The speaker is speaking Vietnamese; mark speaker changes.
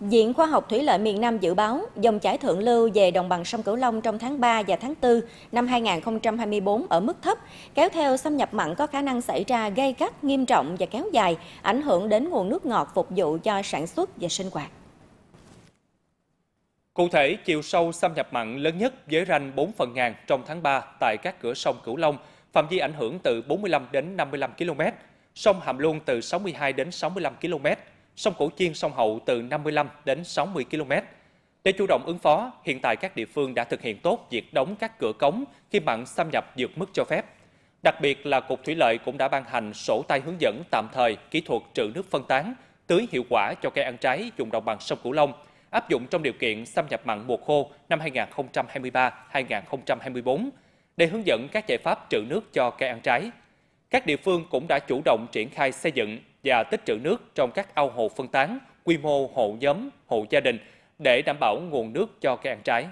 Speaker 1: Viện Khoa học Thủy lợi miền Nam dự báo dòng chảy thượng lưu về đồng bằng sông Cửu Long trong tháng 3 và tháng 4 năm 2024 ở mức thấp, kéo theo xâm nhập mặn có khả năng xảy ra gây gắt, nghiêm trọng và kéo dài, ảnh hưởng đến nguồn nước ngọt phục vụ cho sản xuất và sinh hoạt.
Speaker 2: Cụ thể, chiều sâu xâm nhập mặn lớn nhất với ranh 4 phần ngàn trong tháng 3 tại các cửa sông Cửu Long, phạm vi ảnh hưởng từ 45 đến 55 km, sông Hàm luông từ 62 đến 65 km, sông Cổ Chiên, sông Hậu từ 55 đến 60 km. Để chủ động ứng phó, hiện tại các địa phương đã thực hiện tốt việc đóng các cửa cống khi mặn xâm nhập vượt mức cho phép. Đặc biệt là Cục Thủy lợi cũng đã ban hành sổ tay hướng dẫn tạm thời kỹ thuật trữ nước phân tán, tưới hiệu quả cho cây ăn trái vùng đồng bằng sông Cửu Long, áp dụng trong điều kiện xâm nhập mặn mùa khô năm 2023-2024 để hướng dẫn các giải pháp trữ nước cho cây ăn trái. Các địa phương cũng đã chủ động triển khai xây dựng và tích trữ nước trong các ao hồ phân tán, quy mô hộ nhóm, hộ gia đình để đảm bảo nguồn nước cho cây ăn trái.